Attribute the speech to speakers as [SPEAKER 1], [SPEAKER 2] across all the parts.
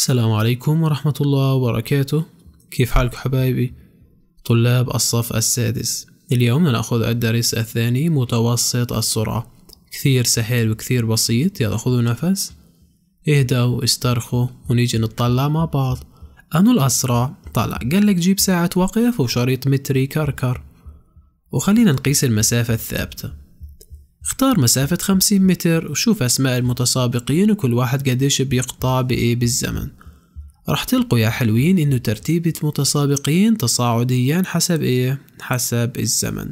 [SPEAKER 1] السلام عليكم ورحمة الله وبركاته كيف حالك حبايبي؟ طلاب الصف السادس اليوم نأخذ الدرس الثاني متوسط السرعة كثير سهل وكثير بسيط يلا خذوا نفس اهدوا استرخوا ونيجي نطلع مع بعض أنو الأسرع؟ طلع قال لك جيب ساعة وقف وشريط متري كركر وخلينا نقيس المسافة الثابتة اختار مسافة 50 متر وشوف أسماء المتسابقين وكل واحد قديش بيقطع بإيه بالزمن راح تلقوا يا حلوين إنه ترتيب المتسابقين تصاعديا حسب إيه؟ حسب الزمن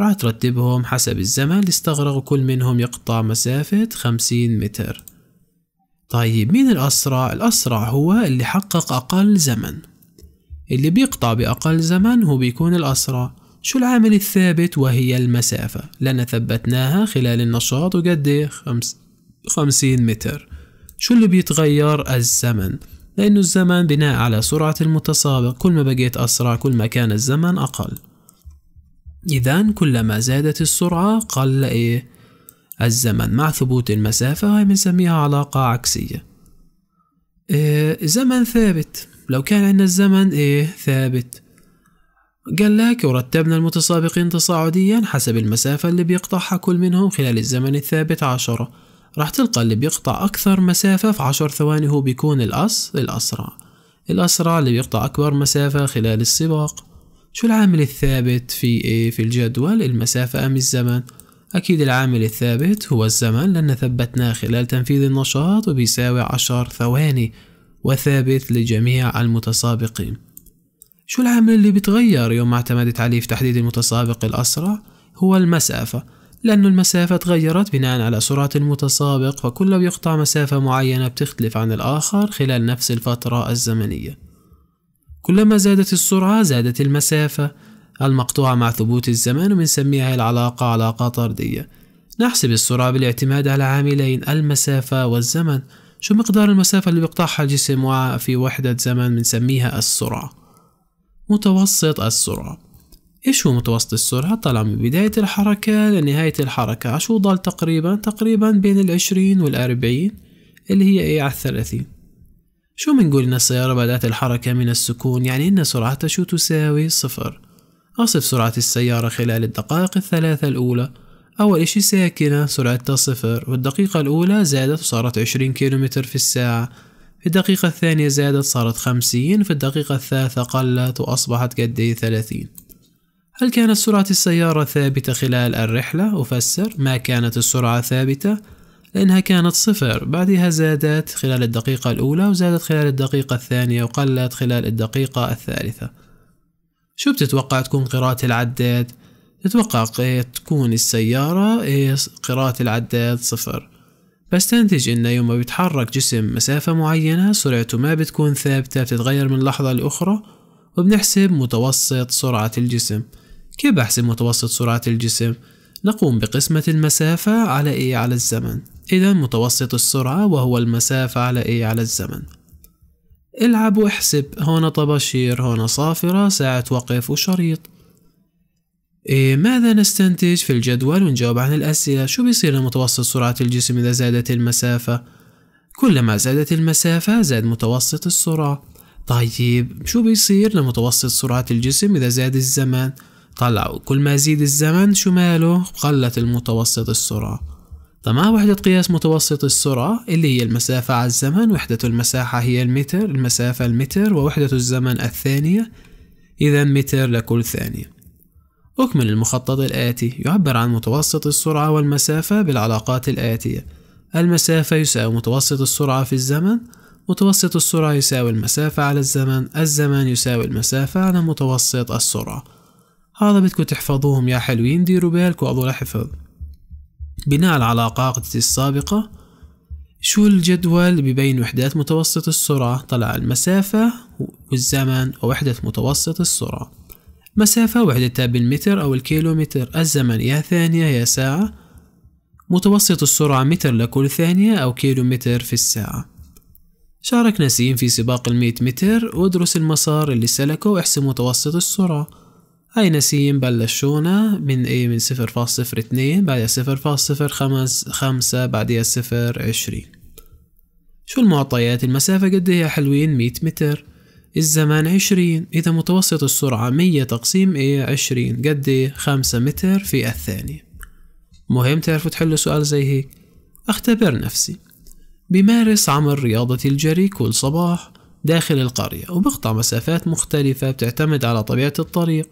[SPEAKER 1] راح ترتبهم حسب الزمن اللي استغرق كل منهم يقطع مسافة 50 متر طيب مين الأسرع؟ الأسرع هو اللي حقق أقل زمن اللي بيقطع بأقل زمن هو بيكون الأسرع شو العامل الثابت وهي المسافة لأن ثبتناها خلال النشاط وقد إيه خمس خمسين متر شو اللي بيتغير الزمن لأنه الزمن بناء على سرعة المتسابق كل ما بقيت أسرع كل ما كان الزمن أقل إذا كلما زادت السرعة قل إيه الزمن مع ثبوت المسافة هاي بنسميها علاقة عكسية إيه زمن ثابت لو كان عندنا الزمن إيه ثابت قال لك ورتبنا المتسابقين تصاعديا حسب المسافة اللي بيقطعها كل منهم خلال الزمن الثابت عشرة راح تلقى اللي بيقطع أكثر مسافة في عشر ثواني هو بيكون الأس الأسرع الأسرع اللي بيقطع أكبر مسافة خلال السباق شو العامل الثابت في إيه في الجدول المسافة أم الزمن؟ أكيد العامل الثابت هو الزمن لأن ثبتناه خلال تنفيذ النشاط وبيساوي عشر ثواني وثابت لجميع المتسابقين شو العامل اللي بتغير يوم ما اعتمدت عليه في تحديد المتسابق الأسرع؟ هو المسافة لأن المسافة تغيرت بناء على سرعة المتسابق فكله بيقطع مسافة معينة بتختلف عن الآخر خلال نفس الفترة الزمنية كلما زادت السرعة زادت المسافة المقطوعة مع ثبوت الزمن وبنسميها العلاقة علاقة طردية نحسب السرعة بالاعتماد على عاملين المسافة والزمن شو مقدار المسافة اللي بيقطعها الجسم في وحدة زمن بنسميها السرعة متوسط السرعة ايش هو متوسط السرعة؟ طلع من بداية الحركة لنهاية الحركة شو ضل تقريبا؟ تقريبا بين العشرين والأربعين اللي هي ايه على الثلاثين شو منقول إن السيارة بدأت الحركة من السكون يعني إن سرعتها شو تساوي صفر أصف سرعة السيارة خلال الدقائق الثلاثة الأولى أول إشي ساكنة سرعتها صفر والدقيقة الأولى زادت وصارت عشرين كيلومتر في الساعة في الدقيقة الثانية زادت صارت خمسين في الدقيقة الثالثة قلت وأصبحت قد إيه ثلاثين هل كانت سرعة السيارة ثابتة خلال الرحلة؟ أفسر ما كانت السرعة ثابتة لأنها كانت صفر بعدها زادت خلال الدقيقة الأولى وزادت خلال الدقيقة الثانية وقلت خلال الدقيقة الثالثة شو بتتوقع تكون قراءة العداد؟ تتوقع تكون السيارة إيه؟ قراءة العداد صفر بستنتج إن يوم ما بيتحرك جسم مسافة معينة سرعته ما بتكون ثابتة بتتغير من لحظة لأخرى وبنحسب متوسط سرعة الجسم كيف بحسب متوسط سرعة الجسم؟ نقوم بقسمة المسافة على إيه على الزمن إذا متوسط السرعة وهو المسافة على إيه على الزمن العب واحسب هنا طباشير هنا صافرة ساعة وقف وشريط إيه ماذا نستنتج في الجدول ونجاوب عن الأسئلة شو بيصير لمتوسط سرعة الجسم إذا زادت المسافة كلما زادت المسافة زاد متوسط السرعة طيب شو بيصير لمتوسط سرعة الجسم إذا زاد الزمن طلعوا كل ما زيد الزمن شو ماله قلت المتوسط السرعة طيب ما وحدة قياس متوسط السرعة اللي هي المسافة على الزمن وحدة المساحة هي المتر المسافة المتر ووحدة الزمن الثانية إذا متر لكل ثانية أكمل المخطط الآتي يعبر عن متوسط السرعة والمسافة بالعلاقات الآتية المسافة يساوي متوسط السرعة في الزمن متوسط السرعة يساوي المسافة على الزمن الزمن يساوي المسافة على متوسط السرعة هذا بدكم تحفظوهم يا حلوين ديروا بالك أبو الحفظ بناء العلاقات السابقة شو الجدول ببين وحدات متوسط السرعة طلع المسافة والزمن ووحدة متوسط السرعة مسافة وحدتها بالمتر أو الكيلومتر الزمن يا ثانية يا ساعة متوسط السرعة متر لكل ثانية أو كيلومتر في الساعة شارك نسيم في سباق المئة متر وادرس المسار اللي سلكه واحسب متوسط السرعة هاي نسيم بلشونا من ايه من صفر فاصل صفر اتنين بعدها صفر فاصل صفر خمس خمسة بعدها صفر عشرين شو المعطيات المسافة قد هي إيه حلوين مية متر الزمن عشرين إذا متوسط السرعة مية تقسيم إيه عشرين قد إيه خمسة متر في الثانية مهم تعرفوا تحلوا سؤال زي هيك أختبر نفسي بمارس عمل رياضة الجري كل صباح داخل القرية وبقطع مسافات مختلفة بتعتمد على طبيعة الطريق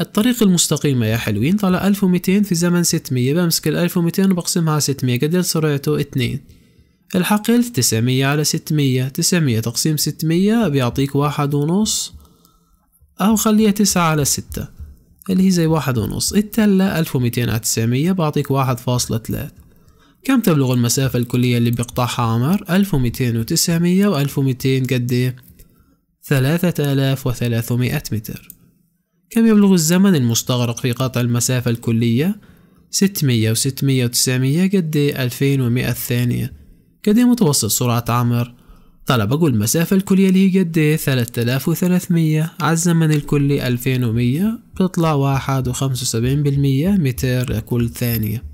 [SPEAKER 1] الطريق المستقيمة يا حلوين طلع 1200 في زمن 600 بمسك ال 1200 وبقسمها على 600 قد سرعته 2 الحقل 900 على 600 900 تقسيم 600 بيعطيك واحد ونص أو خليها تسعة على ستة اللي هي زي واحد ونص التلة 1200 على 900 بعطيك واحد فاصلة ثلاث كم تبلغ المسافة الكلية اللي بيقطعها عمر 1200 و900 و1200 قد ايه 3300 متر كم يبلغ الزمن المستغرق في قطع المسافة الكلية 600 و600 و900 قد ايه 2100 ثانية قد متوسط سرعة عمر؟ طلع بقول المسافة الكلية اللي هي قد ايه؟ 3300 على الزمن الكلي 2100 بتطلع واحد وخمسة وسبعين بالمية متر لكل ثانية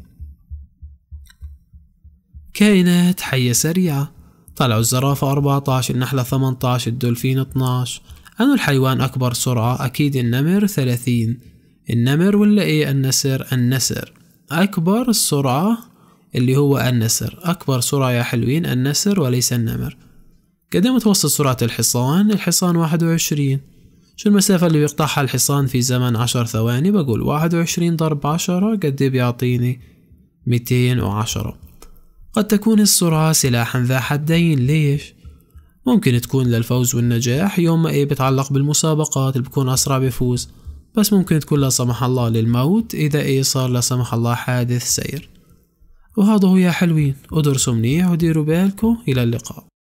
[SPEAKER 1] كائنات حية سريعة طلعوا الزرافة 14 النحلة 18 الدولفين 12 أنو الحيوان أكبر سرعة؟ أكيد النمر 30 النمر ولا إيه النسر؟ النسر أكبر السرعة اللي هو النسر أكبر سرعة يا حلوين النسر وليس النمر قد متوسط سرعة الحصان الحصان واحد وعشرين شو المسافة اللي بيقطعها الحصان في زمن عشر ثواني بقول واحد وعشرين ضرب عشرة قد إيه بيعطيني ميتين وعشرة قد تكون السرعة سلاحا ذا حدين ليش؟ ممكن تكون للفوز والنجاح يوم ما إيه بتعلق بالمسابقات اللي بكون أسرع بيفوز بس ممكن تكون لا سمح الله للموت إذا إيه صار لا سمح الله حادث سير وهذا هو يا حلوين ادرسوا منيح وديروا بالكم إلى اللقاء